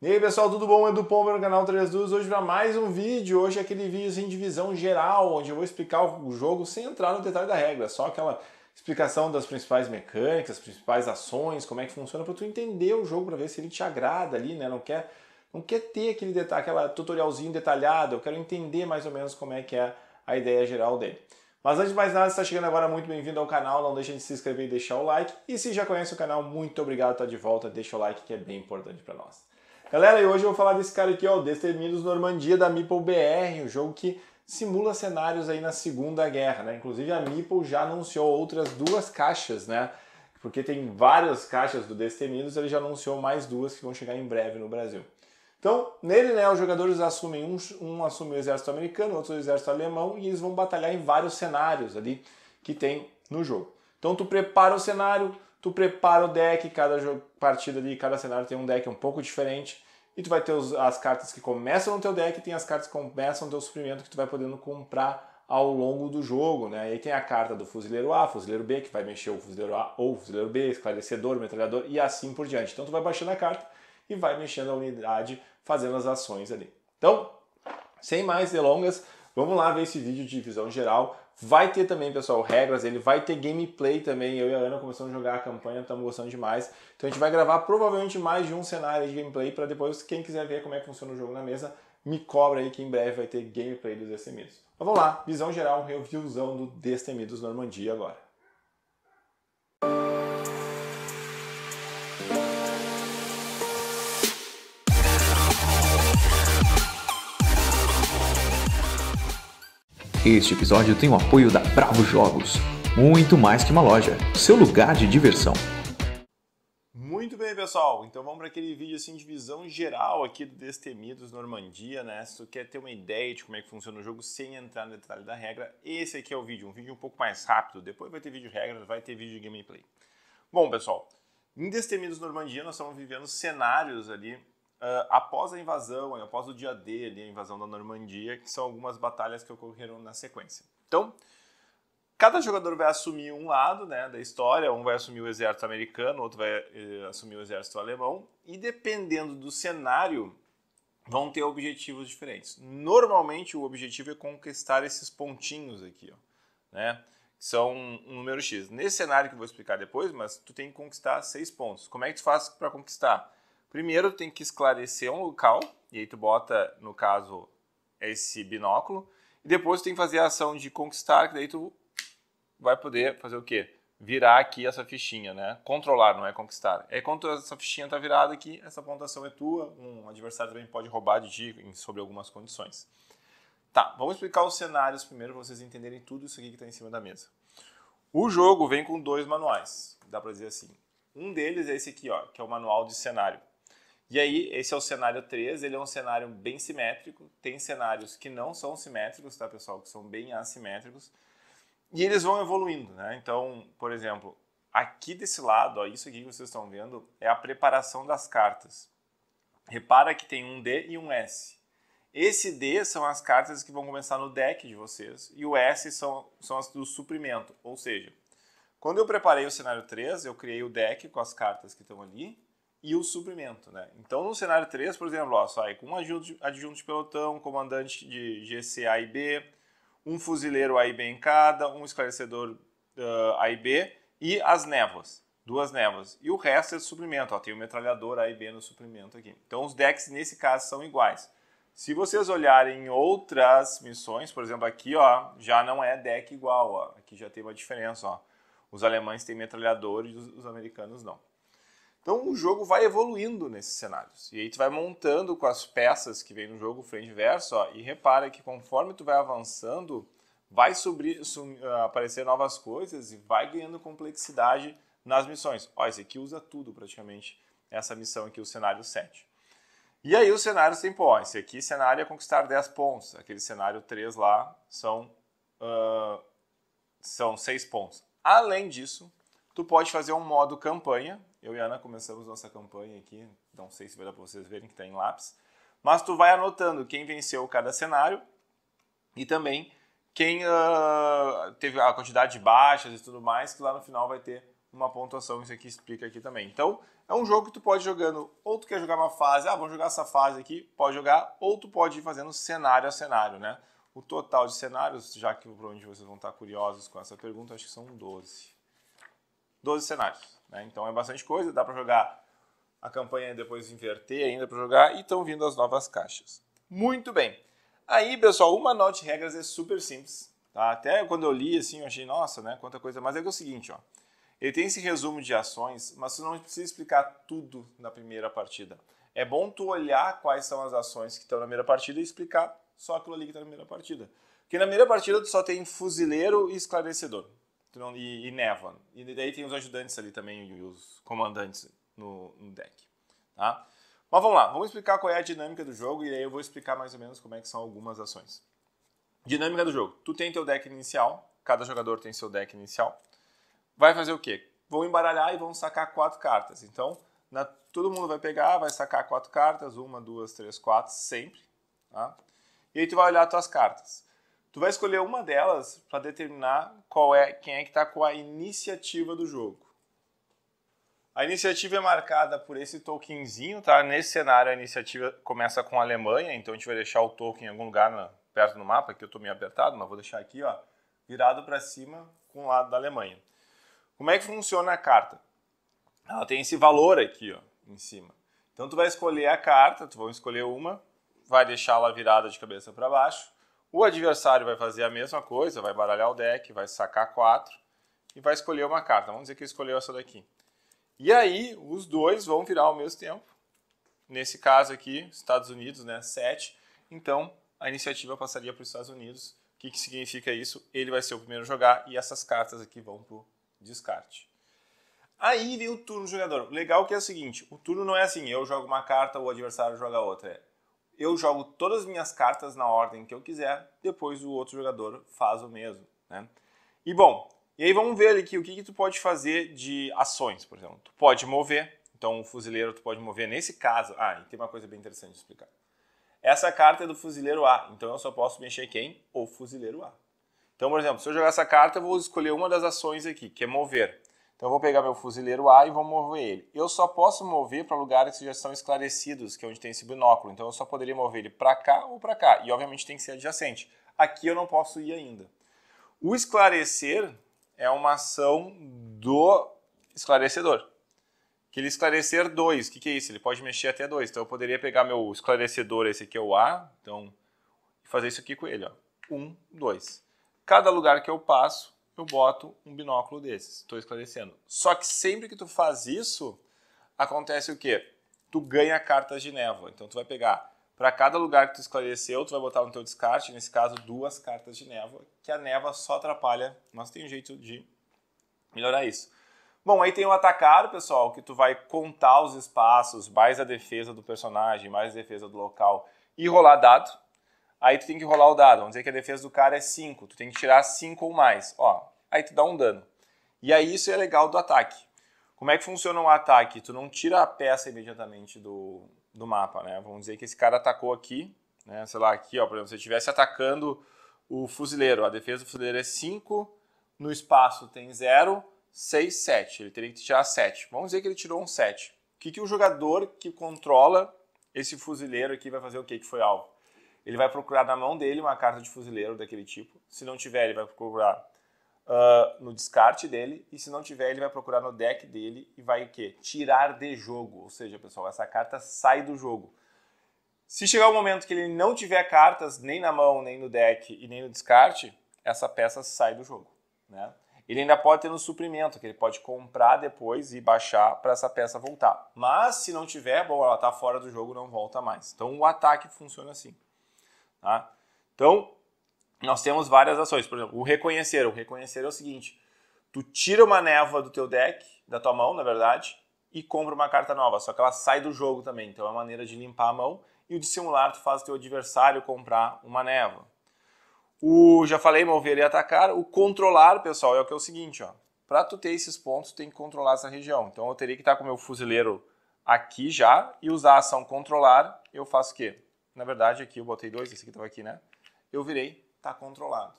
E aí pessoal, tudo bom? Edu Pomba no canal 3 Duas, hoje para mais um vídeo, hoje é aquele vídeo em assim divisão geral, onde eu vou explicar o jogo sem entrar no detalhe da regra, só aquela explicação das principais mecânicas, as principais ações, como é que funciona, para tu entender o jogo, para ver se ele te agrada ali, né, não quer, não quer ter aquele detalhe, aquela tutorialzinho detalhado, eu quero entender mais ou menos como é que é a ideia geral dele. Mas antes de mais nada, se está chegando agora, muito bem-vindo ao canal. Não deixa de se inscrever e deixar o like. E se já conhece o canal, muito obrigado por estar de volta. Deixa o like que é bem importante para nós. Galera, e hoje eu vou falar desse cara aqui, ó, Determinos Normandia da Meeple BR, um jogo que simula cenários aí na Segunda Guerra, né? Inclusive a Meeple já anunciou outras duas caixas, né? Porque tem várias caixas do Destemidos, ele já anunciou mais duas que vão chegar em breve no Brasil. Então, nele, né, os jogadores assumem, um, um assume o exército americano, outro o exército alemão, e eles vão batalhar em vários cenários ali que tem no jogo. Então tu prepara o cenário, tu prepara o deck, cada partida ali, cada cenário tem um deck um pouco diferente e tu vai ter os, as cartas que começam no teu deck e tem as cartas que começam no teu suprimento que tu vai podendo comprar ao longo do jogo, né? E aí tem a carta do fuzileiro A, fuzileiro B, que vai mexer o fuzileiro A ou o fuzileiro B, esclarecedor, metralhador e assim por diante. Então tu vai baixando a carta e vai mexendo a unidade, fazendo as ações ali. Então, sem mais delongas, vamos lá ver esse vídeo de visão geral Vai ter também, pessoal, regras, ele vai ter gameplay também. Eu e a Ana começamos a jogar a campanha, estamos gostando demais. Então a gente vai gravar provavelmente mais de um cenário de gameplay para depois, quem quiser ver como é que funciona o jogo na mesa, me cobra aí que em breve vai ter gameplay dos Destemidos. Mas vamos lá, visão geral, um reviewzão do Destemidos Normandia agora. Este episódio tem o apoio da Bravo Jogos, muito mais que uma loja, seu lugar de diversão. Muito bem, pessoal. Então vamos para aquele vídeo assim de visão geral aqui do Destemidos Normandia, né? Se tu quer ter uma ideia de como é que funciona o jogo sem entrar no detalhe da regra, esse aqui é o vídeo, um vídeo um pouco mais rápido. Depois vai ter vídeo de regra, vai ter vídeo de gameplay. Bom, pessoal, em Destemidos Normandia nós estamos vivendo cenários ali uh, após a invasão, após o dia D, ali, a invasão da Normandia, que são algumas batalhas que ocorreram na sequência. Então, cada jogador vai assumir um lado né, da história, um vai assumir o exército americano, outro vai eh, assumir o exército alemão, e dependendo do cenário, vão ter objetivos diferentes. Normalmente o objetivo é conquistar esses pontinhos aqui, ó, né? Que são um número X. Nesse cenário que eu vou explicar depois, mas tu tem que conquistar seis pontos. Como é que tu faz para conquistar? Primeiro tem que esclarecer um local, e aí tu bota, no caso, esse binóculo. E depois tu tem que fazer a ação de conquistar, que daí tu vai poder fazer o quê? Virar aqui essa fichinha, né? Controlar, não é conquistar. É quando essa fichinha tá virada aqui, essa pontuação é tua, um adversário também pode roubar de ti sobre algumas condições. Tá, vamos explicar os cenários primeiro para vocês entenderem tudo isso aqui que está em cima da mesa. O jogo vem com dois manuais, dá para dizer assim. Um deles é esse aqui, ó, que é o manual de cenário. E aí, esse é o cenário 3, ele é um cenário bem simétrico, tem cenários que não são simétricos, tá, pessoal, que são bem assimétricos, e eles vão evoluindo, né? Então, por exemplo, aqui desse lado, ó, isso aqui que vocês estão vendo, é a preparação das cartas. Repara que tem um D e um S. Esse D são as cartas que vão começar no deck de vocês, e o S são, são as do suprimento, ou seja, quando eu preparei o cenário 3, eu criei o deck com as cartas que estão ali, e o suprimento. Né? Então, no cenário 3, por exemplo, ó, sai com um adjunto de pelotão, comandante de GC A e B, um fuzileiro A e B em cada, um esclarecedor uh, A e B e as névoas, duas névoas. E o resto é suprimento, ó, tem o metralhador A e B no suprimento aqui. Então, os decks nesse caso são iguais. Se vocês olharem outras missões, por exemplo, aqui ó, já não é deck igual, ó. aqui já tem uma diferença. Ó. Os alemães têm metralhadores, os americanos não. Então o jogo vai evoluindo nesses cenários. E aí tu vai montando com as peças que vem no jogo frente e verso, ó, e repara que conforme tu vai avançando, vai subir, sum, ah, aparecer novas coisas e vai ganhando complexidade nas missões. Ó, esse aqui usa tudo praticamente, essa missão aqui, o cenário 7. E aí os cenários tem, pô, esse aqui cenário é conquistar 10 pontos, aquele cenário 3 lá são, uh, são 6 pontos. Além disso, Tu pode fazer um modo campanha. Eu e a Ana começamos nossa campanha aqui, não sei se vai dar para vocês verem que está em lápis. Mas tu vai anotando quem venceu cada cenário e também quem uh, teve a quantidade de baixas e tudo mais, que lá no final vai ter uma pontuação, isso aqui explica aqui também. Então, é um jogo que tu pode jogando, ou tu quer jogar uma fase, ah, vamos jogar essa fase aqui, pode jogar, ou tu pode ir fazendo cenário a cenário, né? O total de cenários, já que provavelmente vocês vão estar curiosos com essa pergunta, acho que são 12. 12 cenários. Né? Então é bastante coisa, dá para jogar a campanha depois inverter ainda para jogar e estão vindo as novas caixas. Muito bem. Aí, pessoal, uma nota de regras é super simples. Tá? Até quando eu li assim, eu achei, nossa, né, quanta coisa. Mas é que é o seguinte, ó. Ele tem esse resumo de ações, mas você não precisa explicar tudo na primeira partida. É bom tu olhar quais são as ações que estão na primeira partida e explicar só aquilo ali que está na primeira partida. Porque na primeira partida tu só tem fuzileiro e esclarecedor e, e Nevon. E daí tem os ajudantes ali também e os comandantes no, no deck. Tá? Mas vamos lá, vamos explicar qual é a dinâmica do jogo e aí eu vou explicar mais ou menos como é que são algumas ações. Dinâmica do jogo. Tu tem teu deck inicial, cada jogador tem seu deck inicial. Vai fazer o quê? Vão embaralhar e vão sacar quatro cartas. Então, na, todo mundo vai pegar, vai sacar quatro cartas, uma, duas, três, quatro, sempre. Tá? E aí tu vai olhar as tuas cartas. Tu vai escolher uma delas para determinar qual é quem é que está com a iniciativa do jogo. A iniciativa é marcada por esse tokenzinho, tá? Nesse cenário a iniciativa começa com a Alemanha, então a gente vai deixar o token em algum lugar na, perto do mapa, que eu estou meio apertado, mas vou deixar aqui, ó, virado para cima com o lado da Alemanha. Como é que funciona a carta? Ela tem esse valor aqui, ó, em cima. Então tu vai escolher a carta, tu vai escolher uma, vai deixá-la virada de cabeça para baixo o adversário vai fazer a mesma coisa, vai baralhar o deck, vai sacar quatro e vai escolher uma carta. Vamos dizer que escolheu essa daqui. E aí, os dois vão virar ao mesmo tempo. Nesse caso aqui, Estados Unidos, né, 7. Então, a iniciativa passaria para os Estados Unidos. O que, que significa isso? Ele vai ser o primeiro a jogar e essas cartas aqui vão para o descarte. Aí vem o turno do jogador. O legal que é o seguinte, o turno não é assim, eu jogo uma carta, o adversário joga outra. É eu jogo todas as minhas cartas na ordem que eu quiser, depois o outro jogador faz o mesmo, né? E bom, e aí vamos ver aqui o que, que tu pode fazer de ações, por exemplo. Tu pode mover, então o fuzileiro tu pode mover nesse caso. Ah, e tem uma coisa bem interessante de explicar. Essa carta é do fuzileiro A, então eu só posso mexer quem? O fuzileiro A. Então, por exemplo, se eu jogar essa carta, eu vou escolher uma das ações aqui, que é mover. Então eu vou pegar meu fuzileiro A e vou mover ele. Eu só posso mover para lugares que já estão esclarecidos, que é onde tem esse binóculo. Então eu só poderia mover ele para cá ou para cá. E obviamente tem que ser adjacente. Aqui eu não posso ir ainda. O esclarecer é uma ação do esclarecedor. Que ele esclarecer 2. O que, que é isso? Ele pode mexer até 2. Então eu poderia pegar meu esclarecedor, esse aqui é o A, então, fazer isso aqui com ele. 1, 2. Um, dois. Cada lugar que eu passo, eu boto um binóculo desses. Estou esclarecendo. Só que sempre que tu faz isso, acontece o quê? Tu ganha cartas de névoa. Então tu vai pegar para cada lugar que tu esclareceu, tu vai botar no teu descarte, nesse caso, duas cartas de névoa, que a névoa só atrapalha, mas tem um jeito de melhorar isso. Bom, aí tem o atacar, pessoal, que tu vai contar os espaços, mais a defesa do personagem, mais a defesa do local e rolar dado. Aí tu tem que rolar o dado, vamos dizer que a defesa do cara é 5, tu tem que tirar 5 ou mais, ó, aí tu dá um dano. E aí isso é legal do ataque. Como é que funciona um ataque? Tu não tira a peça imediatamente do, do mapa, né? Vamos dizer que esse cara atacou aqui, né? Sei lá, aqui, ó, por exemplo, se estivesse atacando o fuzileiro, a defesa do fuzileiro é 5, no espaço tem 0, 6, 7. Ele teria que tirar 7. Vamos dizer que ele tirou um 7. O que, que o jogador que controla esse fuzileiro aqui vai fazer o que que foi alvo? ele vai procurar na mão dele uma carta de fuzileiro daquele tipo. Se não tiver, ele vai procurar uh, no descarte dele. E se não tiver, ele vai procurar no deck dele e vai o quê? Tirar de jogo. Ou seja, pessoal, essa carta sai do jogo. Se chegar o um momento que ele não tiver cartas nem na mão, nem no deck e nem no descarte, essa peça sai do jogo. Né? Ele ainda pode ter no suprimento, que ele pode comprar depois e baixar para essa peça voltar. Mas se não tiver, bom, ela está fora do jogo, não volta mais. Então o ataque funciona assim. Tá? Então, nós temos várias ações. Por exemplo, o reconhecer. O reconhecer é o seguinte: tu tira uma névoa do teu deck, da tua mão, na verdade, e compra uma carta nova. Só que ela sai do jogo também. Então é uma maneira de limpar a mão. E o dissimular, tu faz o teu adversário comprar uma névoa. O, já falei, mover e atacar. O controlar, pessoal, é o que é o seguinte, ó. tu ter esses pontos, tu tem que controlar essa região. Então eu teria que estar com o meu fuzileiro aqui já e usar a ação controlar. Eu faço o quê? na verdade aqui eu botei dois, esse aqui estava aqui, né? Eu virei, está controlado.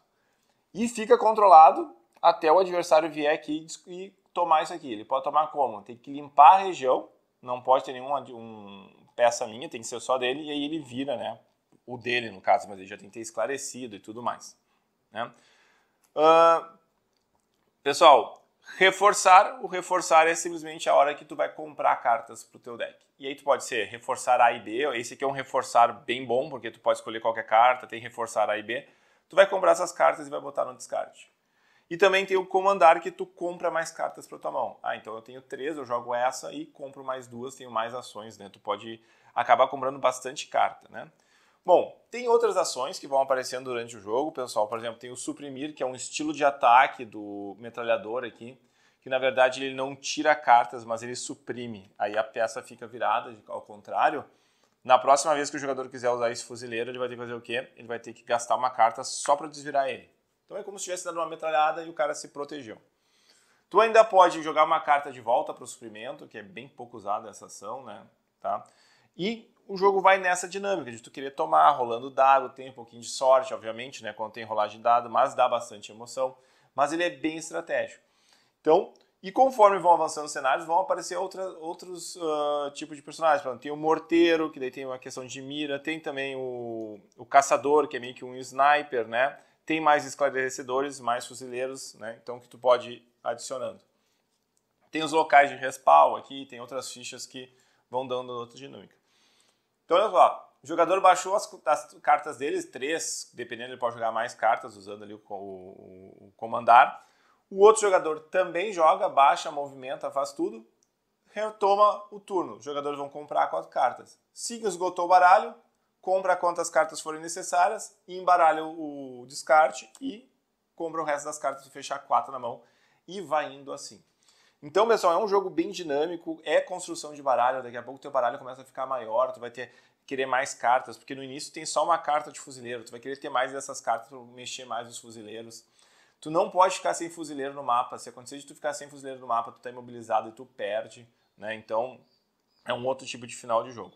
E fica controlado até o adversário vier aqui e tomar isso aqui. Ele pode tomar como? Tem que limpar a região, não pode ter nenhuma um, peça minha, tem que ser só dele, e aí ele vira, né? O dele, no caso, mas ele já tem que ter esclarecido e tudo mais. Né? Uh, pessoal, Reforçar, o reforçar é simplesmente a hora que tu vai comprar cartas pro teu deck. E aí tu pode ser reforçar A e B, esse aqui é um reforçar bem bom, porque tu pode escolher qualquer carta, tem reforçar A e B. Tu vai comprar essas cartas e vai botar no descarte. E também tem o comandar que tu compra mais cartas para tua mão. Ah, então eu tenho três, eu jogo essa e compro mais duas, tenho mais ações, né? Tu pode acabar comprando bastante carta, né? Bom, tem outras ações que vão aparecendo durante o jogo, pessoal. Por exemplo, tem o suprimir, que é um estilo de ataque do metralhador aqui, que na verdade ele não tira cartas, mas ele suprime. Aí a peça fica virada ao contrário. Na próxima vez que o jogador quiser usar esse fuzileiro, ele vai ter que fazer o quê? Ele vai ter que gastar uma carta só para desvirar ele. Então é como se tivesse dado uma metralhada e o cara se protegeu. Tu ainda pode jogar uma carta de volta para o suprimento, que é bem pouco usada essa ação, né? Tá? E o jogo vai nessa dinâmica de tu querer tomar, rolando dado, tem um pouquinho de sorte, obviamente, né, quando tem rolagem de dado, mas dá bastante emoção. Mas ele é bem estratégico. Então, e conforme vão avançando os cenários, vão aparecer outra, outros uh, tipos de personagens. Exemplo, tem o morteiro, que daí tem uma questão de mira, tem também o, o caçador, que é meio que um sniper, né? Tem mais esclarecedores, mais fuzileiros, né? Então que tu pode ir adicionando. Tem os locais de respawn aqui, tem outras fichas que vão dando outra dinâmica. Então, olha só, o jogador baixou as, as cartas deles, três, dependendo, ele pode jogar mais cartas usando ali o, o, o comandar. O outro jogador também joga, baixa, movimenta, faz tudo, retoma o turno. Os jogadores vão comprar quatro cartas. Se esgotou o baralho, compra quantas cartas forem necessárias, embaralha o, descarte e compra o resto das cartas e fechar quatro na mão. E vai indo assim. Então, pessoal, é um jogo bem dinâmico, é construção de baralho, daqui a pouco teu baralho começa a ficar maior, tu vai ter querer mais cartas, porque no início tem só uma carta de fuzileiro, tu vai querer ter mais dessas cartas para mexer mais os fuzileiros. Tu não pode ficar sem fuzileiro no mapa, se acontecer de tu ficar sem fuzileiro no mapa, tu tá imobilizado e tu perde, né? Então, é um outro tipo de final de jogo.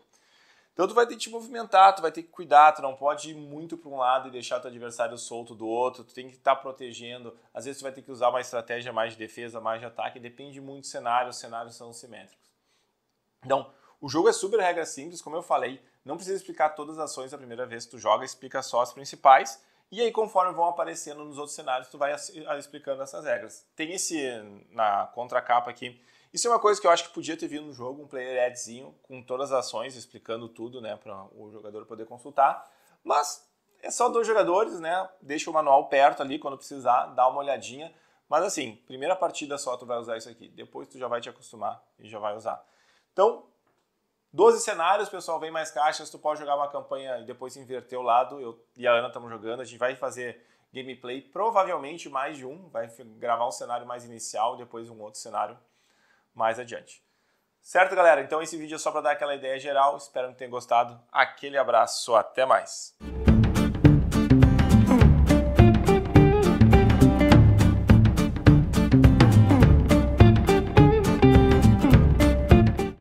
Então tu vai ter que te movimentar, tu vai ter que cuidar, tu não pode ir muito para um lado e deixar teu adversário solto do outro, tu tem que estar tá protegendo. Às vezes tu vai ter que usar uma estratégia mais de defesa, mais de ataque, depende muito do cenário, os cenários são simétricos. Então, o jogo é super regra simples, como eu falei, não precisa explicar todas as ações da primeira vez que tu joga, explica só as principais. E aí, conforme vão aparecendo nos outros cenários, tu vai explicando essas regras. Tem esse na contracapa aqui isso é uma coisa que eu acho que podia ter vindo no jogo, um player adzinho com todas as ações, explicando tudo, né, para o jogador poder consultar. Mas é só dois jogadores, né? Deixa o manual perto ali quando precisar, dá uma olhadinha. Mas assim, primeira partida só tu vai usar isso aqui, depois tu já vai te acostumar e já vai usar. Então, 12 cenários, pessoal, vem mais caixas, tu pode jogar uma campanha e depois inverter o lado. Eu e a Ana estamos jogando, a gente vai fazer gameplay, provavelmente mais de um, vai gravar um cenário mais inicial, depois um outro cenário mais adiante. Certo, galera? Então esse vídeo é só para dar aquela ideia geral. Espero que tenham gostado. Aquele abraço, até mais.